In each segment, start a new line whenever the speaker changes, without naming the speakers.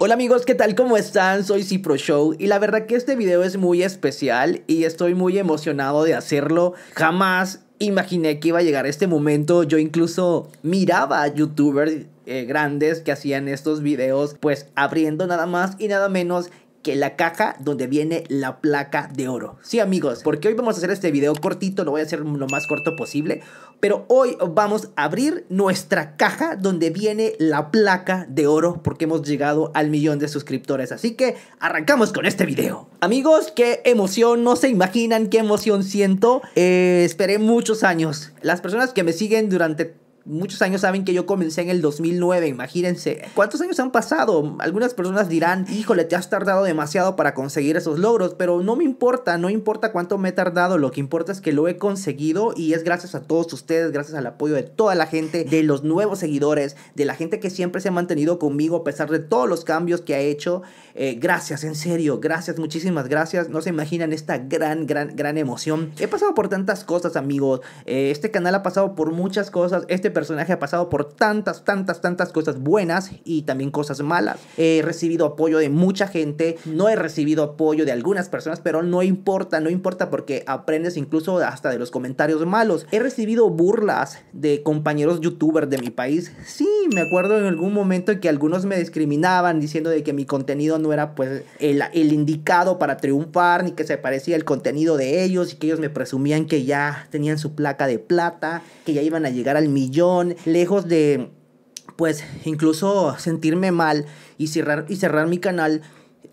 Hola amigos, ¿qué tal? ¿Cómo están? Soy Cipro Show y la verdad que este video es muy especial y estoy muy emocionado de hacerlo. Jamás imaginé que iba a llegar este momento. Yo incluso miraba a youtubers eh, grandes que hacían estos videos, pues abriendo nada más y nada menos que la caja donde viene la placa de oro. Sí, amigos, porque hoy vamos a hacer este video cortito, lo voy a hacer lo más corto posible, pero hoy vamos a abrir nuestra caja donde viene la placa de oro porque hemos llegado al millón de suscriptores. Así que arrancamos con este video. Amigos, qué emoción, no se imaginan qué emoción siento. Eh, esperé muchos años. Las personas que me siguen durante muchos años saben que yo comencé en el 2009, imagínense. ¿Cuántos años han pasado? Algunas personas dirán, híjole, te has tardado demasiado para conseguir esos logros, pero no me importa, no importa cuánto me he tardado, lo que importa es que lo he conseguido y es gracias a todos ustedes, gracias al apoyo de toda la gente, de los nuevos seguidores, de la gente que siempre se ha mantenido conmigo a pesar de todos los cambios que ha hecho. Eh, gracias, en serio, gracias, muchísimas gracias. No se imaginan esta gran, gran, gran emoción. He pasado por tantas cosas, amigos. Eh, este canal ha pasado por muchas cosas. Este personaje ha pasado por tantas, tantas, tantas cosas buenas y también cosas malas. He recibido apoyo de mucha gente, no he recibido apoyo de algunas personas, pero no importa, no importa porque aprendes incluso hasta de los comentarios malos. He recibido burlas de compañeros youtubers de mi país. Sí, me acuerdo en algún momento que algunos me discriminaban diciendo de que mi contenido no era pues el, el indicado para triunfar ni que se parecía el contenido de ellos y que ellos me presumían que ya tenían su placa de plata, que ya iban a llegar al millón lejos de, pues, incluso sentirme mal y cerrar, y cerrar mi canal.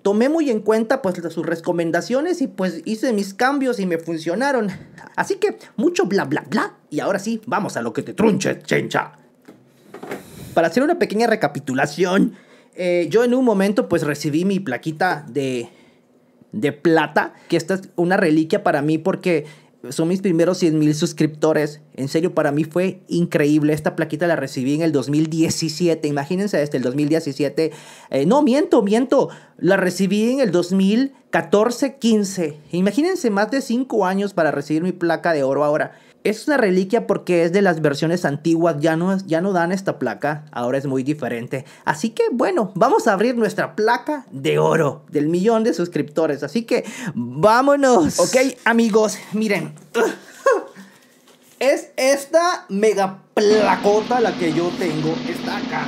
Tomé muy en cuenta pues sus recomendaciones y pues hice mis cambios y me funcionaron. Así que mucho bla bla bla y ahora sí, vamos a lo que te trunche, chencha. Para hacer una pequeña recapitulación, eh, yo en un momento pues recibí mi plaquita de, de plata, que esta es una reliquia para mí porque son mis primeros 100 mil suscriptores. En serio, para mí fue increíble. Esta plaquita la recibí en el 2017. Imagínense desde el 2017. Eh, no, miento, miento. La recibí en el 2014-15. Imagínense más de 5 años para recibir mi placa de oro ahora. Es una reliquia porque es de las versiones antiguas, ya no, ya no dan esta placa, ahora es muy diferente. Así que bueno, vamos a abrir nuestra placa de oro del millón de suscriptores. Así que vámonos. Ok, amigos, miren. Es esta mega placota la que yo tengo. Está acá.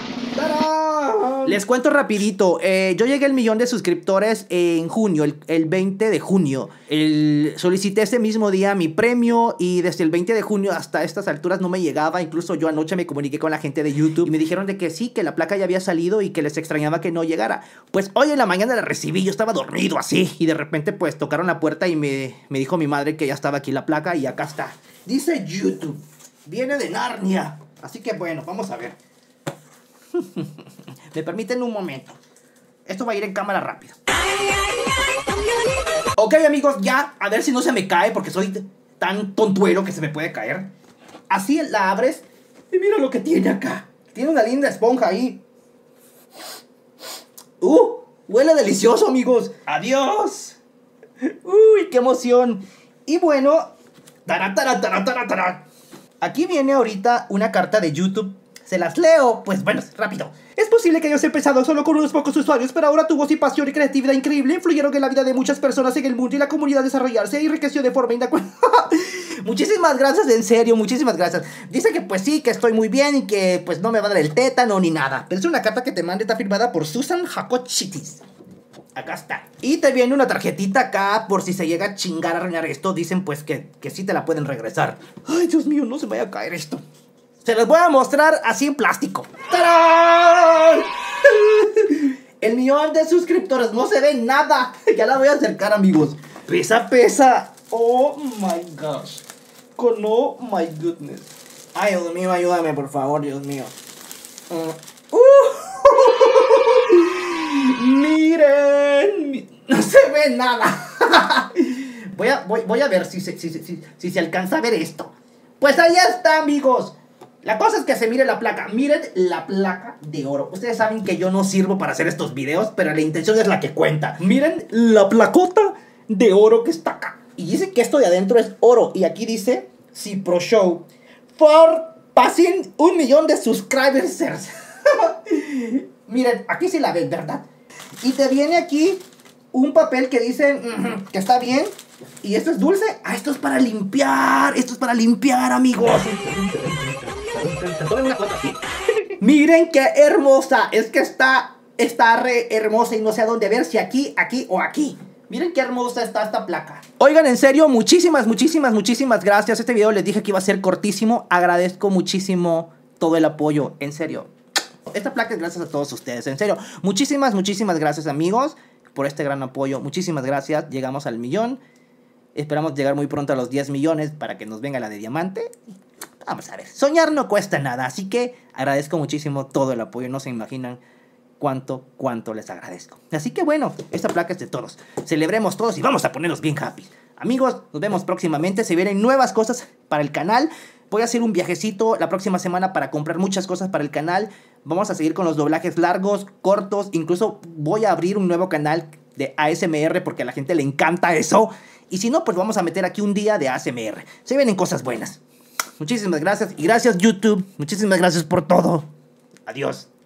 Les cuento rapidito. Eh, yo llegué al millón de suscriptores en junio, el, 20 de junio. El, solicité ese mismo día mi premio y desde el 20 de junio hasta estas alturas no me llegaba. Incluso yo anoche me comuniqué con la gente de YouTube y me dijeron de que sí, que la placa ya había salido y que les extrañaba que no llegara. Pues hoy en la mañana la recibí, yo estaba dormido así y de repente pues tocaron la puerta y me, me dijo mi madre que ya estaba aquí la placa y acá está. Dice YouTube, viene de Narnia. Así que bueno, vamos a ver. Me permiten un momento. Esto va a ir en cámara rápida. Ok, amigos, ya. A ver si no se me cae porque soy tan tontuero que se me puede caer. Así la abres y mira lo que tiene acá. Tiene una linda esponja ahí. ¡Uh! Huele delicioso, amigos. ¡Adiós! ¡Uy, qué emoción! Y bueno, Aquí viene ahorita una carta de YouTube se las leo. Pues bueno, rápido. Es posible que hayas empezado solo con unos pocos usuarios, pero ahora tu voz y pasión y creatividad increíble influyeron en la vida de muchas personas en el mundo y la comunidad desarrollarse y e enriqueció de forma inacuerda. muchísimas gracias, en serio, muchísimas gracias. Dice que pues sí, que estoy muy bien y que pues no me va a dar el tétano ni nada. Pero es una carta que te manda, está firmada por Susan Hakochitis. Acá está. Y te viene una tarjetita acá por si se llega a chingar a arruinar esto. Dicen pues que, que sí te la pueden regresar. Ay, Dios mío, no se me vaya a caer esto. Se los voy a mostrar así en plástico. ¡Tarán! El millón de suscriptores no se ve nada. Ya la voy a acercar, amigos. Pesa, pesa. Oh my gosh. Con oh my goodness. Ay, Dios mío, ayúdame, por favor, Dios mío. Uh. Miren. No se ve nada. voy, a, voy, a ver si se, si, si, si se alcanza a ver esto. Pues ahí está, amigos. La cosa es que se mire la placa. Miren la placa de oro. Ustedes saben que yo no sirvo para hacer estos videos, pero la intención es la que cuenta. Miren la placota de oro que está acá. Y dice que esto de adentro es oro. Y aquí dice, si pro show, for passing un millón de subscribers. Miren, aquí sí la ven, ¿verdad? Y te viene aquí un papel que dice que está bien. Y esto es dulce. Ah, esto es para limpiar. Esto es para limpiar, amigos. Miren qué hermosa. Es que está, está re hermosa y no sé a dónde ver si aquí, aquí o aquí. Miren qué hermosa está esta placa. Oigan, en serio, muchísimas, muchísimas, muchísimas gracias. Este video les dije que iba a ser cortísimo. Agradezco muchísimo todo el apoyo. En serio. Esta placa es gracias a todos ustedes. En serio. Muchísimas, muchísimas gracias, amigos, por este gran apoyo. Muchísimas gracias. Llegamos al millón. Esperamos llegar muy pronto a los 10 millones para que nos venga la de diamante. Vamos a ver, soñar no cuesta nada, así que agradezco muchísimo todo el apoyo, no se imaginan cuánto, cuánto les agradezco. Así que bueno, esta placa es de todos. Celebremos todos y vamos a ponernos bien happy. Amigos, nos vemos próximamente, se vienen nuevas cosas para el canal. Voy a hacer un viajecito la próxima semana para comprar muchas cosas para el canal. Vamos a seguir con los doblajes largos, cortos. Incluso voy a abrir un nuevo canal de ASMR porque a la gente le encanta eso. Y si no, pues vamos a meter aquí un día de ASMR. Se vienen cosas buenas. Muchísimas gracias. Y gracias YouTube. Muchísimas gracias por todo. Adiós.